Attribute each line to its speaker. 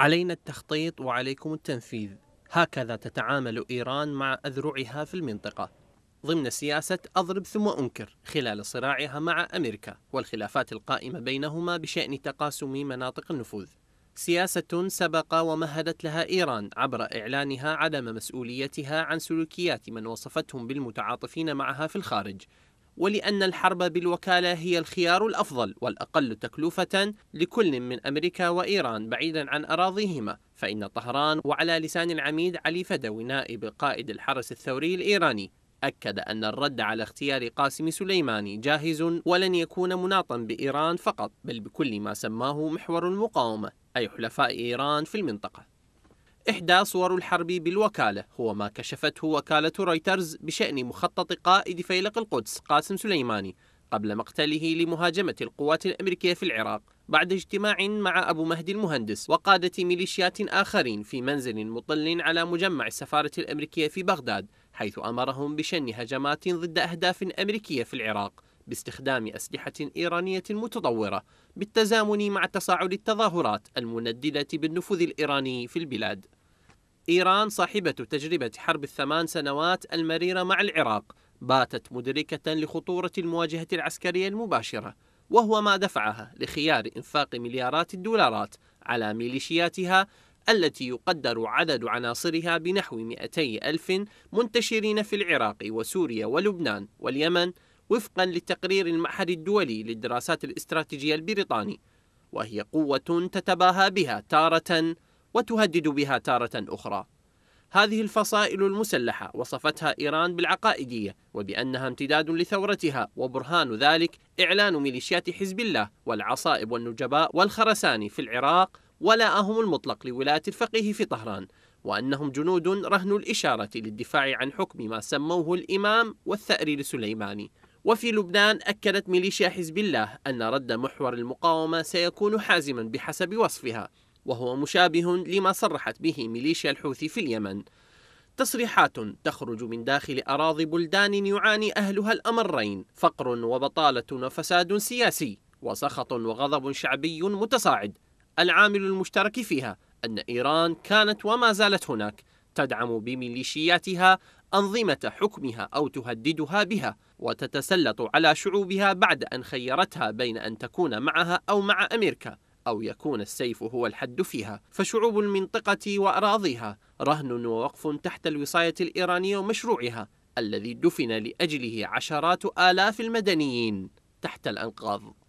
Speaker 1: علينا التخطيط وعليكم التنفيذ هكذا تتعامل إيران مع أذرعها في المنطقة ضمن سياسة أضرب ثم أنكر خلال صراعها مع أمريكا والخلافات القائمة بينهما بشأن تقاسم مناطق النفوذ سياسة سبق ومهدت لها إيران عبر إعلانها عدم مسؤوليتها عن سلوكيات من وصفتهم بالمتعاطفين معها في الخارج ولأن الحرب بالوكالة هي الخيار الأفضل والأقل تكلفة لكل من أمريكا وإيران بعيدا عن أراضيهما فإن طهران وعلى لسان العميد علي فدوي نائب قائد الحرس الثوري الإيراني أكد أن الرد على اختيار قاسم سليماني جاهز ولن يكون مناطا بإيران فقط بل بكل ما سماه محور المقاومة أي حلفاء إيران في المنطقة إحدى صور الحرب بالوكالة هو ما كشفته وكالة رويترز بشأن مخطط قائد فيلق القدس قاسم سليماني قبل مقتله لمهاجمة القوات الأمريكية في العراق بعد اجتماع مع أبو مهدي المهندس وقادة ميليشيات آخرين في منزل مطل على مجمع السفارة الأمريكية في بغداد حيث أمرهم بشن هجمات ضد أهداف أمريكية في العراق باستخدام أسلحة إيرانية متطورة بالتزامن مع تصاعد التظاهرات المنددة بالنفوذ الإيراني في البلاد إيران صاحبة تجربة حرب الثمان سنوات المريرة مع العراق باتت مدركة لخطورة المواجهة العسكرية المباشرة وهو ما دفعها لخيار إنفاق مليارات الدولارات على ميليشياتها التي يقدر عدد عناصرها بنحو 200 ألف منتشرين في العراق وسوريا ولبنان واليمن وفقا لتقرير المعهد الدولي للدراسات الاستراتيجية البريطاني وهي قوة تتباهى بها تارة وتهدد بها تارة أخرى هذه الفصائل المسلحة وصفتها إيران بالعقائدية وبأنها امتداد لثورتها وبرهان ذلك إعلان ميليشيات حزب الله والعصائب والنجباء والخرسان في العراق ولاءهم المطلق لولاية الفقيه في طهران وأنهم جنود رهن الإشارة للدفاع عن حكم ما سموه الإمام والثأر لسليماني وفي لبنان أكدت ميليشيا حزب الله أن رد محور المقاومة سيكون حازما بحسب وصفها وهو مشابه لما صرحت به ميليشيا الحوثي في اليمن تصريحات تخرج من داخل أراضي بلدان يعاني أهلها الأمرين فقر وبطالة وفساد سياسي وسخط وغضب شعبي متصاعد العامل المشترك فيها أن إيران كانت وما زالت هناك تدعم بميليشياتها أنظمة حكمها أو تهددها بها وتتسلط على شعوبها بعد أن خيرتها بين أن تكون معها أو مع أمريكا أو يكون السيف هو الحد فيها فشعوب المنطقة وأراضيها رهن ووقف تحت الوصاية الإيرانية ومشروعها الذي دفن لأجله عشرات آلاف المدنيين تحت الأنقاض